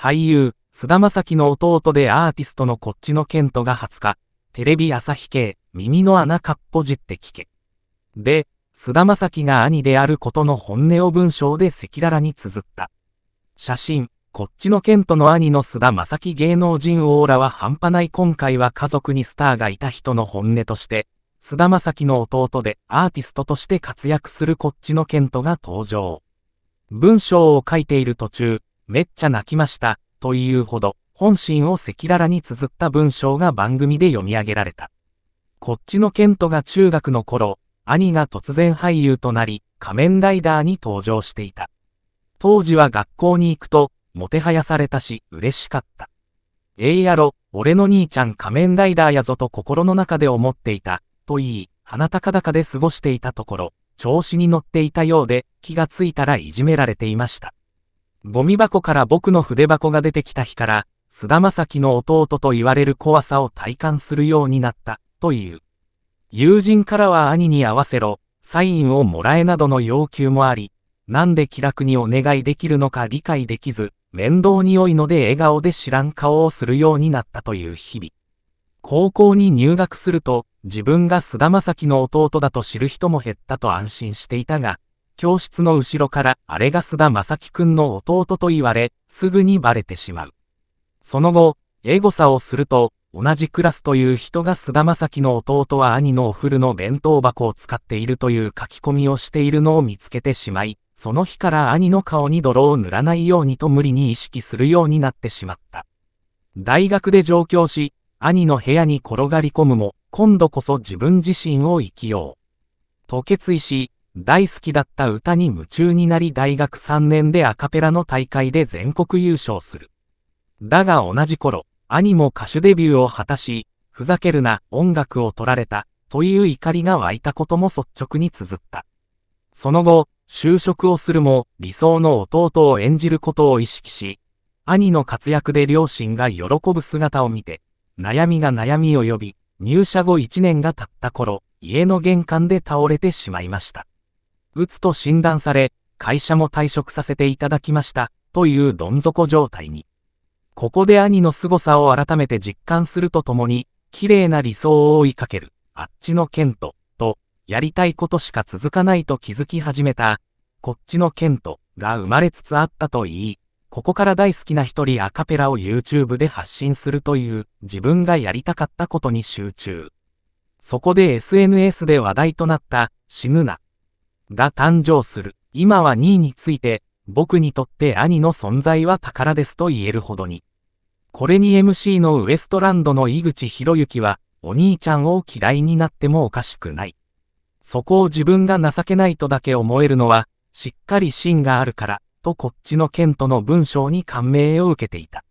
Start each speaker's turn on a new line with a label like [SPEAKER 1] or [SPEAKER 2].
[SPEAKER 1] 俳優、菅田将暉の弟でアーティストのこっちのケントが20日、テレビ朝日系、耳の穴かっぽじって聞け。で、菅田将暉が兄であることの本音を文章で赤裸々に綴った。写真、こっちのケントの兄の菅田将暉芸能人オーラは半端ない今回は家族にスターがいた人の本音として、菅田将暉の弟でアーティストとして活躍するこっちのケントが登場。文章を書いている途中、めっちゃ泣きました、というほど、本心を赤裸々に綴った文章が番組で読み上げられた。こっちのケントが中学の頃、兄が突然俳優となり、仮面ライダーに登場していた。当時は学校に行くと、もてはやされたし、嬉しかった。ええやろ、俺の兄ちゃん仮面ライダーやぞと心の中で思っていた、と言い、鼻高々で過ごしていたところ、調子に乗っていたようで、気がついたらいじめられていました。ゴミ箱から僕の筆箱が出てきた日から、菅田将暉の弟と言われる怖さを体感するようになった、という。友人からは兄に会わせろ、サインをもらえなどの要求もあり、なんで気楽にお願いできるのか理解できず、面倒に良いので笑顔で知らん顔をするようになったという日々。高校に入学すると、自分が菅田将暉の弟だと知る人も減ったと安心していたが、教室の後ろからあれが須田正樹くんの弟と言われ、すぐにバレてしまう。その後、エゴサをすると、同じクラスという人が菅田将暉の弟は兄のお古の弁当箱を使っているという書き込みをしているのを見つけてしまい、その日から兄の顔に泥を塗らないようにと無理に意識するようになってしまった。大学で上京し、兄の部屋に転がり込むも、今度こそ自分自身を生きよう。と決意し、大好きだった歌に夢中になり大学3年でアカペラの大会で全国優勝する。だが同じ頃、兄も歌手デビューを果たし、ふざけるな、音楽を取られた、という怒りが湧いたことも率直に綴った。その後、就職をするも、理想の弟を演じることを意識し、兄の活躍で両親が喜ぶ姿を見て、悩みが悩みを呼び、入社後1年が経った頃、家の玄関で倒れてしまいました。うつと診断され、会社も退職させていただきました、というどん底状態に。ここで兄の凄さを改めて実感するとともに、綺麗な理想を追いかける、あっちの剣と、と、やりたいことしか続かないと気づき始めた、こっちの剣と、が生まれつつあったと言い、ここから大好きな一人アカペラを YouTube で発信するという、自分がやりたかったことに集中。そこで SNS で話題となった、死ぬな、が誕生する。今は2位について、僕にとって兄の存在は宝ですと言えるほどに。これに MC のウエストランドの井口博之は、お兄ちゃんを嫌いになってもおかしくない。そこを自分が情けないとだけ思えるのは、しっかり芯があるから、とこっちの剣との文章に感銘を受けていた。